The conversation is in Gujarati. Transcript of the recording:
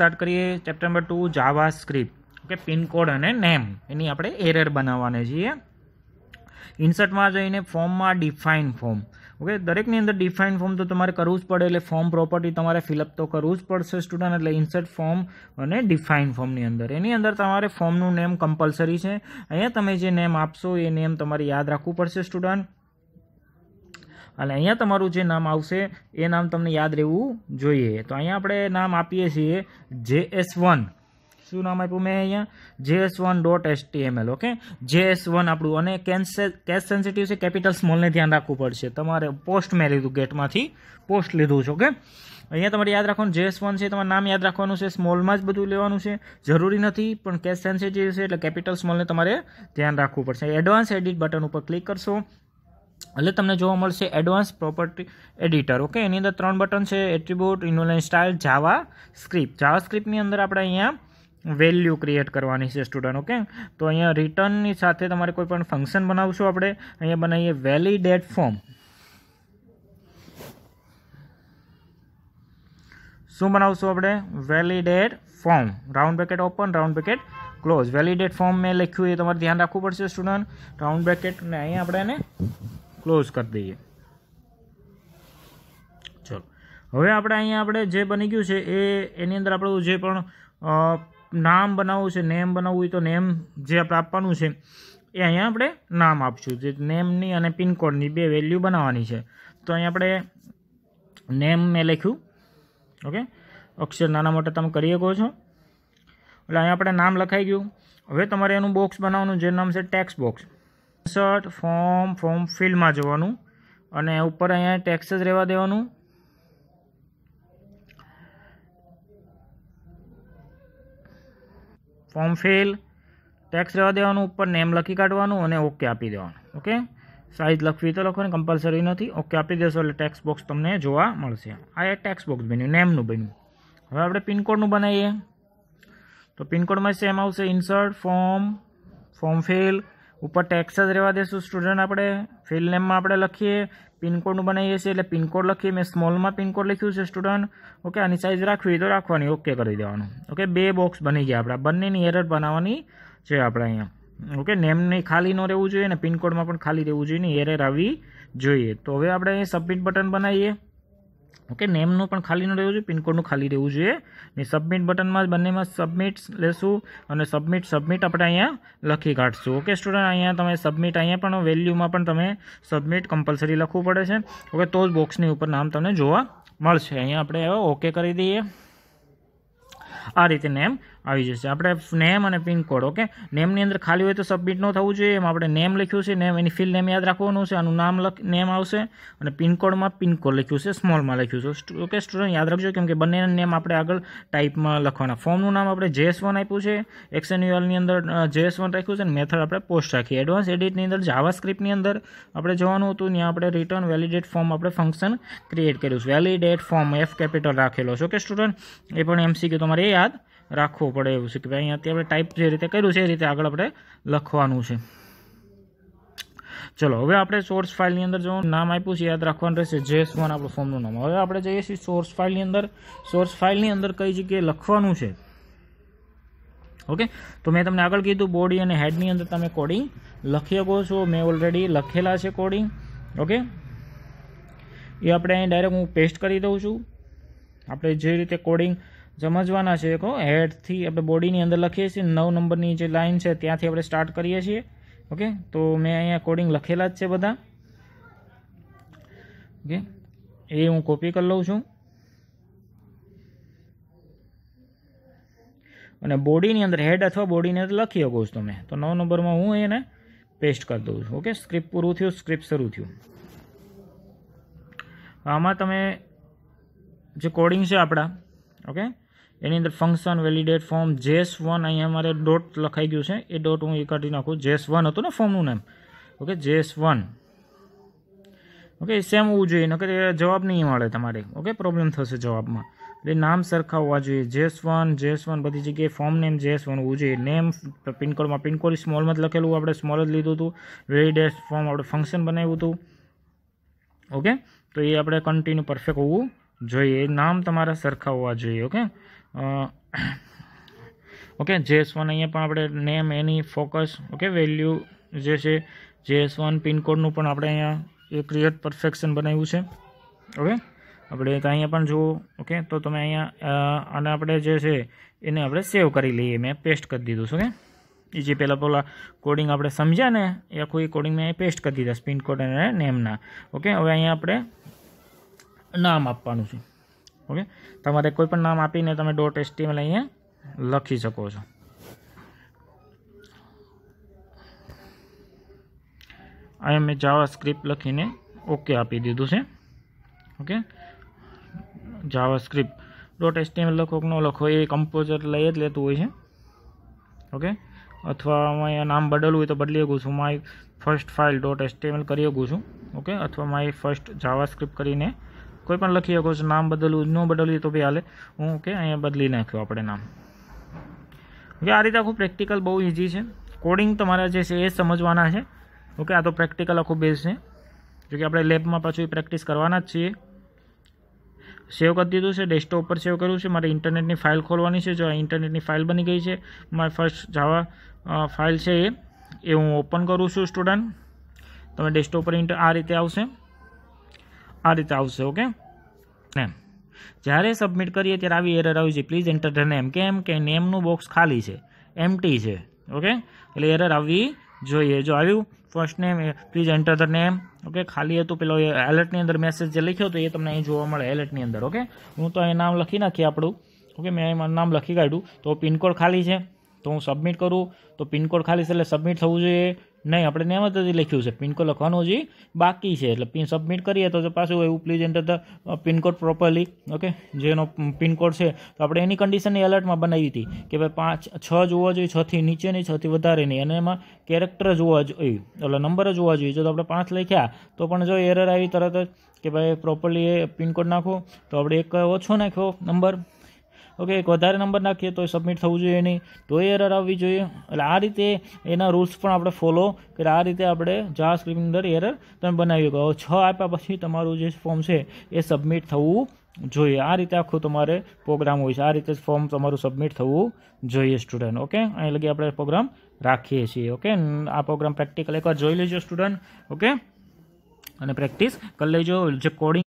સ્ટાર્ટ કરીએ chapter number two JavaScript okay pin code અને નેમ એની આપણે એરર બનાવવાની છીએ ઇન્સર્ટમાં જઈને ફોર્મમાં ડિફાઇન ફોર્મ ઓકે દરેકની અંદર ડિફાઇન ફોર્મ તો તમારે કરવું જ પડે એટલે ફોર્મ પ્રોપર્ટી તમારે ફિલઅપ તો કરવું જ પડશે સ્ટુડન્ટ એટલે ઇન્સર્ટ ફોર્મ અને ડિફાઇન ફોર્મની અંદર એની અંદર તમારે ફોર્મનું નેમ કમ્પલસરી છે અહીંયા તમે જે નેમ આપશો એ નેમ તમારે યાદ રાખવું પડશે સ્ટુડન્ટ અને અહીંયા તમારું જે નામ આવશે એ નામ તમને યાદ રહેવું જોઈએ તો અહીંયા આપણે નામ આપીએ છીએ જે એસ વન શું નામ આપ્યું મેં અહીંયા જે S one dot HTML okay જે એસ વન આપણું અને કેશ સેન્સિટિવ છે કેપિટલ સ્મોલને ધ્યાન રાખવું પડશે તમારે પોસ્ટ મેં લીધું ગેટમાંથી પોસ્ટ લીધું છે ઓકે અહીંયા તમારે યાદ રાખવાનું જેએસ વન છે તમારે નામ યાદ રાખવાનું છે સ્મોલમાં જ બધું લેવાનું છે જરૂરી નથી પણ કેશ સેન્સિટિવ છે એટલે કેપિટલ સ્મોલને તમારે ધ્યાન રાખવું પડશે એડવાન્સ એડિટ બટન ઉપર ક્લિક કરશો એટલે તમને જોવા મળશે એડવાન્સ પ્રોપર્ટી એડિટર ઓકે એની અંદર ત્રણ બટન છે attribute inline style JavaScript જાવા સ્ક્રિપ્ટની અંદર આપણે અહીંયા વેલ્યુ ક્રિએટ કરવાની છે સ્ટુડન્ટ ઓકે તો અહીંયા રિટર્નની સાથે તમારે કોઈ પણ ફંક્શન બનાવશું આપણે અહીંયા બનાવીએ વેલિડેટ ફોર્મ શું બનાવશું આપણે validate form round bracket open round bracket close validate form મેં લખ્યું એ તમારે ધ્યાન રાખવું પડશે સ્ટુડન્ટ રાઉન્ડ બ્રેકેટ અને અહીંયા આપણે એને ક્લોઝ કરી દઈએ ચલો હવે આપણે અહીંયા આપણે જે બની ગયું છે એ એની અંદર આપણું જે પણ નામ બનાવવું છે નેમ બનાવવું હોય તો નેમ જે આપણે આપવાનું છે એ અહીંયા આપણે નામ આપશું જે નેમની અને પિનકોડની બે વેલ્યુ બનાવવાની છે તો અહીંયા આપણે નેમ મેં લખ્યું ઓકે અક્ષર નાના મોટા તમે કરી શકો છો એટલે અહીંયા આપણે નામ લખાઈ ગયું હવે તમારે એનું બોક્સ બનાવવાનું જે નામ છે text box insert form form ફિલ્ડમાં જવાનું અને ઉપર અહીંયા ટેક્સ જ રહેવા દેવાનું ફોર્મ ફિલ ટેક્સ રહેવા દેવાનું ઉપર નેમ લખી કાઢવાનું અને ઓકે આપી દેવાનું ઓકે સાઇઝ લખવી તો લખો ને કમ્પલસરી નથી ઓકે આપી દેશો એટલે ટેક્સ બોક્સ તમને જોવા મળશે આ એ ટેક્સ બોક્સ બન્યું નેમનું બન્યું હવે આપણે પિનકોડનું બનાવીએ તો પિનકોડમાં સેમ આવશે ઇન્સર્ટ ફોર્મ ફોર્મ ફિલ ઉપર ટેક્સ જ રહેવા દેશું સ્ટુડન્ટ આપણે ફિલ નેમમાં આપણે લખીએ પિનકોડનું બનાવીએ છીએ એટલે પિનકોડ લખીએ મેં સ્મોલમાં પિનકોડ લખ્યું છે સ્ટુડન્ટ ઓકે આની સાઇઝ રાખવી તો રાખવાની ઓકે કરી દેવાનું ઓકે બે બોક્સ બની ગયા આપણા બંનેની એરર બનાવવાની છે આપણે અહીંયા ઓકે નેમની ખાલી ન રહેવું જોઈએ ને પિનકોડમાં પણ ખાલી રહેવું જોઈએ ને એરર આવવી જોઈએ તો હવે આપણે અહીંયા સબમિટ બટન બનાવીએ ઓકે નેમનું પણ ખાલી ન રહેવું જોઈએ પિનકોડનું ખાલી રહેવું જોઈએ ને સબમિટ બટનમાં બંનેમાં સબમિટ લેશું અને સબમિટ સબમિટ આપણે અહીંયા લખી કાઢશું ઓકે સ્ટુડન્ટ અહીંયા તમે સબમિટ અહીંયા પણ વેલ્યુમાં પણ તમે સબમિટ કમ્પલસરી લખવું પડે છે ઓકે તો જ બોક્સની ઉપર નામ તમને જોવા મળશે અહીંયા આપણે ઓકે કરી દઈએ આ રીતે નેમ આવી જશે આપણે નેમ અને પિનકોડ ઓકે નેમની અંદર ખાલી હોય તો સબમિટ ન થવું જોઈએ એમાં આપણે નેમ લખ્યું છે નેમ એની ફિલ નેમ યાદ રાખવાનું છે આનું નામ લખ નેમ આવશે અને પિનકોડમાં પિનકોડ લખ્યું છે સ્મોલમાં લખ્યું છે ઓકે સ્ટુડન્ટ યાદ રાખજો કેમ કે બંનેના નેમ આપણે આગળ ટાઈપમાં લખવાના ફોર્મનું નામ આપણે જેએસ વન આપ્યું છે એક્સએન્યુઅલની અંદર જેએસ વન રાખ્યું છે અને મેથડ આપણે પોસ્ટ રાખીએ એડવાન્સ એડિટની અંદર જાવાસ્ક્રિપ્ટની અંદર આપણે જોવાનું હતું ત્યાં આપણે રિટર્ન વેલિડેટ ફોર્મ આપણે ફંક્શન ક્રિએટ કર્યું છે વેલિડેટ ફોર્મ એફ કેપિટલ રાખેલો છે ઓકે સ્ટુડન્ટ એ પણ એમસીક્યુ તમારે એ યાદ રાખવો પડે એવું છે કે ભાઈ અહીંયાથી આપણે ટાઈપ જે રીતે કર્યું છે એ રીતે આગળ આપણે લખવાનું છે ચલો હવે આપણે સોર્સ ફાઇલની અંદર જો નામ આપ્યું છે યાદ રાખવાનું રહેશે જેસ વન આપણું ફોર્મનું નામ હવે આપણે જઈએ છીએ સોર્સ ફાઇલની અંદર સોર્સ ફાઇલની અંદર કઈ જગ્યાએ લખવાનું છે ઓકે તો મેં તમને આગળ કીધું બોડી અને હેડની અંદર તમે કોડિંગ લખી શકો છો મેં ઓલરેડી લખેલા છે કોડિંગ ઓકે એ આપણે અહીં ડાયરેક્ટ હું પેસ્ટ કરી દઉં છું આપણે જે રીતે કોડિંગ સમજવાના છે કો હેડથી આપણે બોડીની અંદર લખીએ છીએ નવ નંબરની જે લાઇન છે ત્યાંથી આપણે સ્ટાર્ટ કરીએ છીએ ઓકે તો મેં અહીંયા કોડિંગ લખેલા જ છે બધા ઓકે એ હું કોપી કરી લઉં છું અને બોડીની અંદર હેડ અથવા બોડીની અંદર લખી શકો છો તમે તો નવ નંબરમાં હું એને પેસ્ટ કરી દઉં છું ઓકે સ્ક્રિપ્ટ પૂરું થયું સ્ક્રિપ્ટ શરૂ થયું આમાં તમે જે કોડિંગ છે આપણા ઓકે એની અંદર function validate form JS one અહીંયા મારે ડોટ લખાઈ ગયું છે એ ડોટ હું એ કાઢી નાખું જેસ વન હતું ને ફોર્મનું નામ okay JS one okay same હોવું જોઈએ નકર જવાબ નહીં મળે તમારે ઓકે પ્રોબ્લેમ થશે જવાબમાં એટલે નામ સરખા હોવા જોઈએ જેસ વન જેસ વન બધી જગ્યાએ ફોર્મ નેમ જેસ વન હોવું જોઈએ નેમ પિનકોડમાં પિનકોડ સ્મોલમાં જ લખેલું આપણે સ્મોલ જ લીધું હતું વેલિડેટ ફોર્મ આપણે ફંક્શન બનાવ્યું હતું ઓકે તો એ આપણે કન્ટિન્યુ પરફેક્ટ હોવું જોઈએ નામ તમારા સરખા હોવા જોઈએ ઓકે ઓકે જેએસ વન અહીંયા પણ આપણે નેમ એની ફોકસ ઓકે વેલ્યુ જે છે જેએસ વન પિનકોડનું પણ આપણે અહીંયા એ ક્રિએટ પરફેક્શન બનાવ્યું છે ઓકે આપણે તો અહીંયા પણ જુઓ ઓકે તો તમે અહીંયા અને આપણે જે છે એને આપણે સેવ કરી લઈએ મેં પેસ્ટ કરી દીધું છે ઓકે એ જે પહેલાં પહેલાં કોડિંગ આપણે સમજ્યા ને એ આખું એ કોડિંગ મેં પેસ્ટ કરી દીધા સ્પિન અને નેમના ઓકે હવે અહીંયા આપણે નામ આપવાનું છે ઓકે તમારે કોઈ પણ નામ આપીને તમે ડોટ એચટીએમએલ અહીંયા લખી શકો છો અહીંયા મેં જાવા સ્ક્રિપ્ટ લખીને ઓકે આપી દીધું છે okay JavaScript dot HTML લખો કે ન લખો એ કમ્પોઝર લઈ જ લેતું હોય છે ઓકે અથવા હું નામ બદલવું હોય તો બદલી શકું છું my first file dot HTML કરી શકું છું ઓકે અથવા માય ફર્સ્ટ જાવા સ્ક્રિપ્ટ કરીને કોઈ પણ લખી શકો છો નામ બદલવું ન બદલવું તો બી હાલે હું કે અહીંયા બદલી નાખ્યું આપણે નામ ઓકે આ રીતે આખું પ્રેક્ટિકલ બહુ ઇઝી છે કોડિંગ તમારા જે છે એ સમજવાના છે ઓકે આ તો પ્રેક્ટિકલ આખું બેઝ છે જોકે આપણે લેબમાં પાછું પ્રેક્ટિસ કરવાના જ છીએ સેવ કરી દીધું છે ડેસ્કટોપ પર સેવ કર્યું છે મારે ઇન્ટરનેટની ફાઇલ ખોલવાની છે જો આ ઇન્ટરનેટની ફાઇલ બની ગઈ છે મારી ફર્સ્ટ જાવા ફાઇલ છે એ એ હું ઓપન કરું છું સ્ટુડન્ટ તમે ડેસ્કટોપ પર આ રીતે આવશે આ રીતે આવશે ઓકે એમ જ્યારે સબમિટ કરીએ ત્યારે આવી એરર આવી છે પ્લીઝ એન્ટર ધ નેમ કેમ કે નેમનું બોક્સ ખાલી છે એમટી છે ઓકે એટલે એરર આવવી જોઈએ જો આવ્યું first name please enter the name okay ખાલી હતું પેલો એલર્ટની અંદર મેસેજ જે લખ્યો હતો એ તમને અહીં જોવા મળે એલર્ટની અંદર ઓકે હું તો અહીં નામ લખી નાખી આપણું ઓકે મેં એમાં નામ લખી કાઢ્યું તો પિનકોડ ખાલી છે તો હું સબમિટ કરું તો પિનકોડ ખાલી છે એટલે સબમિટ થવું જોઈએ નહીં આપણે ને એમ જ લખ્યું છે પિનકોડ લખવાનું હજી બાકી છે એટલે પિન સબમિટ કરીએ તો પાછું હોય please enter the pin code properly okay જેનો પિનકોડ છે તો આપણે એની કન્ડિશનની એલર્ટમાં બનાવી હતી કે ભાઈ પાંચ છ જોવા જોઈએ છથી નીચેની છથી વધારે નહીં અને એમાં કેરેક્ટર જોવા જોઈએ એટલે નંબર જ હોવા જોઈએ જો આપણે પાંચ લખ્યા તો પણ જો એરર આવી તરત જ કે ભાઈ પ્રોપરલી એ પિનકોડ નાખો તો આપણે એક ઓછો નાખ્યો નંબર ઓકે એક વધારે નંબર નાખીએ તો સબમિટ થવું જોઈએ નહીં તો એ એરર આવવી જોઈએ એટલે આ રીતે એના રૂલ્સ પણ આપણે ફોલો કરે આ રીતે આપણે જાવા સ્ક્રિપ્ટની અંદર એરર તમે બનાવી શકો છ આપ્યા પછી તમારું જે ફોર્મ છે એ સબમિટ થવું જોઈએ આ રીતે આખું તમારે પ્રોગ્રામ હોય છે આ રીતે ફોર્મ તમારું સબમિટ થવું જોઈએ સ્ટુડન્ટ ઓકે અહીં લગી આપણે પ્રોગ્રામ રાખીએ છીએ ઓકે આ પ્રોગ્રામ પ્રેક્ટિકલ એકવાર જોઈ લેજો સ્ટુડન્ટ ઓકે અને પ્રેક્ટિસ કરી લેજો જે કોડિંગ